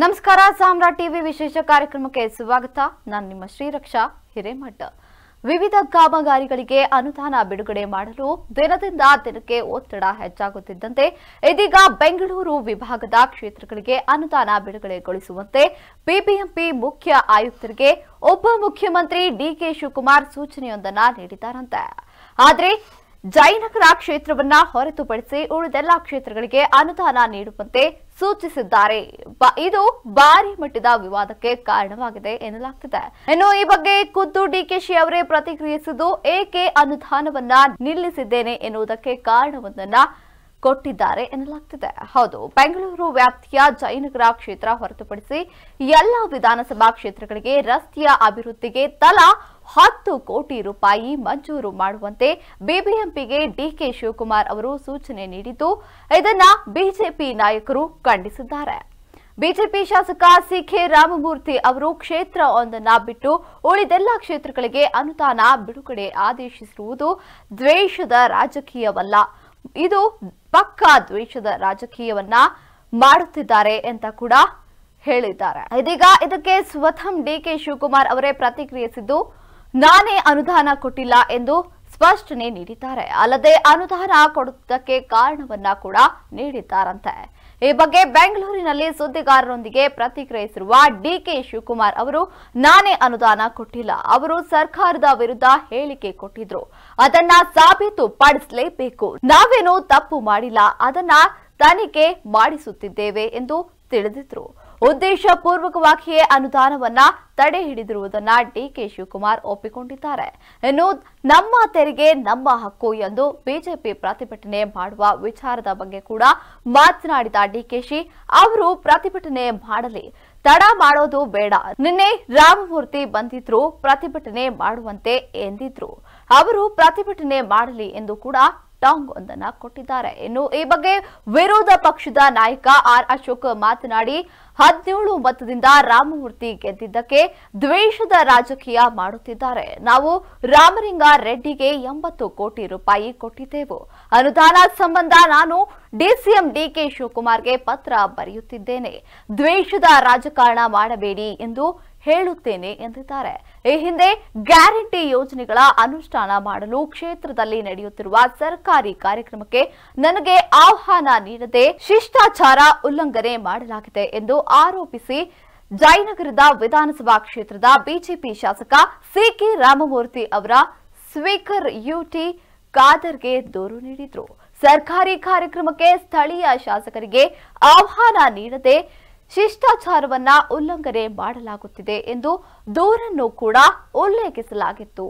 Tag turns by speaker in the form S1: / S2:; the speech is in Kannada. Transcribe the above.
S1: ನಮಸ್ಕಾರ ಸಾಮ್ರಾಟ್ ಟಿವಿ ವಿಶೇಷ ಕಾರ್ಯಕ್ರಮಕ್ಕೆ ಸ್ವಾಗತ ನಾನು ನಿಮ್ಮ ಶ್ರೀರಕ್ಷಾ ಹಿರೇಮಠ ವಿವಿಧ ಕಾಮಗಾರಿಗಳಿಗೆ ಅನುದಾನ ಬಿಡುಗಡೆ ಮಾಡಲು ದಿನದಿಂದ ದಿನಕ್ಕೆ ಒತ್ತಡ ಹೆಚ್ಚಾಗುತ್ತಿದ್ದಂತೆ ಇದೀಗ ಬೆಂಗಳೂರು ವಿಭಾಗದ ಕ್ಷೇತ್ರಗಳಿಗೆ ಅನುದಾನ ಬಿಡುಗಡೆಗೊಳಿಸುವಂತೆ ಬಿಬಿಎಂಪಿ ಮುಖ್ಯ ಆಯುಕ್ತರಿಗೆ ಉಪಮುಖ್ಯಮಂತ್ರಿ ಡಿಕೆ ಶಿವಕುಮಾರ್ ಸೂಚನೆಯೊಂದನ್ನು ನೀಡಿದ್ದಾರಂತೆ ಆದರೆ ಜಯನಗರ ಕ್ಷೇತ್ರವನ್ನ ಹೊರತುಪಡಿಸಿ ಉಳಿದೆಲ್ಲಾ ಕ್ಷೇತ್ರಗಳಿಗೆ ಅನುದಾನ ನೀಡುವಂತೆ ಸೂಚಿಸಿದ್ದಾರೆ ಇದು ಭಾರಿ ಮಟ್ಟದ ವಿವಾದಕ್ಕೆ ಕಾರಣವಾಗಿದೆ ಎನ್ನಲಾಗ್ತಿದೆ ಇನ್ನು ಈ ಬಗ್ಗೆ ಖುದ್ದು ಡಿಕೆಶಿ ಅವರೇ ಪ್ರತಿಕ್ರಿಯಿಸಿದ್ದು ಏಕೆ ಅನುದಾನವನ್ನ ನಿಲ್ಲಿಸಿದ್ದೇನೆ ಎನ್ನುವುದಕ್ಕೆ ಕಾರಣವೊಂದನ್ನ ಕೊಟ್ಟಿದ್ದಾರೆ ಎನ್ನಲಾಗ್ತಿದೆ ಹೌದು ಬೆಂಗಳೂರು ವ್ಯಾಪ್ತಿಯ ಜಯನಗರ ಕ್ಷೇತ್ರ ಹೊರತುಪಡಿಸಿ ಎಲ್ಲ ವಿಧಾನಸಭಾ ಕ್ಷೇತ್ರಗಳಿಗೆ ರಸ್ತೆಯ ಅಭಿವೃದ್ಧಿಗೆ ತಲಾ ಹತ್ತು ಕೋಟಿ ರೂಪಾಯಿ ಮಂಜೂರು ಮಾಡುವಂತೆ ಬಿಬಿಎಂಪಿಗೆ ಡಿಕೆ ಶಿವಕುಮಾರ್ ಅವರು ಸೂಚನೆ ನೀಡಿದ್ದು ಇದನ್ನ ಬಿಜೆಪಿ ನಾಯಕರು ಖಂಡಿಸಿದ್ದಾರೆ ಬಿಜೆಪಿ ಶಾಸಕ ಕೆ ರಾಮಮೂರ್ತಿ ಅವರು ಕ್ಷೇತ್ರ ಒಂದನ್ನ ಬಿಟ್ಟು ಉಳಿದೆಲ್ಲ ಕ್ಷೇತ್ರಗಳಿಗೆ ಅನುದಾನ ಬಿಡುಗಡೆ ಆದೇಶಿಸಿರುವುದು ದ್ವೇಷದ ರಾಜಕೀಯವಲ್ಲ ಇದು ಪಕ್ಕಾ ದ್ವೇಷದ ರಾಜಕೀಯವನ್ನ ಮಾಡುತ್ತಿದ್ದಾರೆ ಅಂತ ಕೂಡ ಹೇಳಿದ್ದಾರೆ ಇದೀಗ ಇದಕ್ಕೆ ಸ್ವತಂ ಡಿ ಕೆ ಶಿವಕುಮಾರ್ ಅವರೇ ಪ್ರತಿಕ್ರಿಯಿಸಿದ್ದು ನಾನೇ ಅನುದಾನ ಕೊಟ್ಟಿಲ್ಲ ಎಂದು ಸ್ಪಷ್ಟನೆ ನೀಡಿದ್ದಾರೆ ಅಲ್ಲದೆ ಅನುದಾನ ಕೊಡುವುದಕ್ಕೆ ಕಾರಣವನ್ನ ಕೂಡ ನೀಡಿದ್ದಾರಂತೆ ಈ ಬಗ್ಗೆ ಬೆಂಗಳೂರಿನಲ್ಲಿ ಸುದ್ದಿಗಾರರೊಂದಿಗೆ ಪ್ರತಿಕ್ರಿಯಿಸಿರುವ ಡಿಕೆ ಶಿವಕುಮಾರ್ ಅವರು ನಾನೇ ಅನುದಾನ ಕೊಟ್ಟಿಲ್ಲ ಅವರು ಸರ್ಕಾರದ ವಿರುದ್ಧ ಹೇಳಿಕೆ ಕೊಟ್ಟಿದ್ರು ಅದನ್ನ ಸಾಬೀತು ಪಡಿಸಲೇಬೇಕು ನಾವೇನು ತಪ್ಪು ಮಾಡಿಲ್ಲ ಅದನ್ನ ತನಿಖೆ ಮಾಡಿಸುತ್ತಿದ್ದೇವೆ ಎಂದು ತಿಳಿದಿದ್ರು ಉದ್ದೇಶ ಪೂರ್ವಕವಾಗಿಯೇ ಅನುದಾನವನ್ನ ತಡೆ ಹಿಡಿದಿರುವುದನ್ನ ಡಿಕೆ ಶಿವಕುಮಾರ್ ಒಪ್ಪಿಕೊಂಡಿದ್ದಾರೆ ಇನ್ನು ನಮ್ಮ ತೆರಿಗೆ ನಮ್ಮ ಹಕ್ಕು ಎಂದು ಬಿಜೆಪಿ ಪ್ರತಿಭಟನೆ ಮಾಡುವ ವಿಚಾರದ ಬಗ್ಗೆ ಕೂಡ ಮಾತನಾಡಿದ ಡಿಕೆಶಿ ಅವರು ಪ್ರತಿಭಟನೆ ಮಾಡಲಿ ತಡ ಮಾಡೋದು ಬೇಡ ನಿನ್ನೆ ರಾಮಮೂರ್ತಿ ಬಂದಿದ್ರು ಪ್ರತಿಭಟನೆ ಮಾಡುವಂತೆ ಎಂದಿದ್ರು ಅವರು ಪ್ರತಿಭಟನೆ ಮಾಡಲಿ ಎಂದು ಕೂಡ ಟಾಂಗ್ ಒಂದನ್ನ ಕೊಟ್ಟಿದ್ದಾರೆ ಇನ್ನು ಈ ಬಗ್ಗೆ ವಿರೋಧ ಪಕ್ಷದ ನಾಯಕ ಆರ್ ಅಶೋಕ್ ಮಾತನಾಡಿ ಹದಿನೇಳು ಮತದಿಂದ ರಾಮಮೂರ್ತಿ ಗೆದ್ದಿದ್ದಕ್ಕೆ ದ್ವೇಷದ ರಾಜಕೀಯ ಮಾಡುತ್ತಿದ್ದಾರೆ ನಾವು ರಾಮಲಿಂಗ ರೆಡ್ಡಿಗೆ ಎಂಬತ್ತು ಕೋಟಿ ರೂಪಾಯಿ ಕೊಟ್ಟಿದ್ದೆವು ಅನುದಾನ ಸಂಬಂಧ ನಾನು ಡಿಸಿಎಂ ಡಿಕೆ ಶಿವಕುಮಾರ್ಗೆ ಪತ್ರ ಬರೆಯುತ್ತಿದ್ದೇನೆ ದ್ವೇಷದ ರಾಜಕಾರಣ ಮಾಡಬೇಡಿ ಎಂದು ಹೇಳುತ್ತೇನೆ ಎಂದಿದ್ದಾರೆ ಈ ಹಿಂದೆ ಗ್ಯಾರಂಟಿ ಯೋಜನೆಗಳ ಅನುಷ್ಠಾನ ಮಾಡಲು ಕ್ಷೇತ್ರದಲ್ಲಿ ನಡೆಯುತ್ತಿರುವ ಸರ್ಕಾರಿ ಕಾರ್ಯಕ್ರಮಕ್ಕೆ ನನಗೆ ಆಹ್ವಾನ ನೀಡದೆ ಶಿಷ್ಟಾಚಾರ ಉಲ್ಲಂಘನೆ ಮಾಡಲಾಗಿದೆ ಎಂದು ಆರೋಪಿಸಿ ಜಯನಗರದ ವಿಧಾನಸಭಾ ಕ್ಷೇತ್ರದ ಬಿಜೆಪಿ ಶಾಸಕ ಸಿಕೆ ರಾಮಮೂರ್ತಿ ಅವರ ಸ್ವೀಕರ್ ಯುಟಿ ಖಾದರ್ಗೆ ದೂರು ನೀಡಿದ್ರು ಸರ್ಕಾರಿ ಕಾರ್ಯಕ್ರಮಕ್ಕೆ ಸ್ಥಳೀಯ ಶಾಸಕರಿಗೆ ಆಹ್ವಾನ ನೀಡದೆ ಶಿಷ್ಟಾಚಾರವನ್ನ ಉಲ್ಲಂಘನೆ ಮಾಡಲಾಗುತ್ತಿದೆ ಎಂದು ದೂರನ್ನು ಕೂಡ ಉಲ್ಲೇಖಿಸಲಾಗಿತ್ತು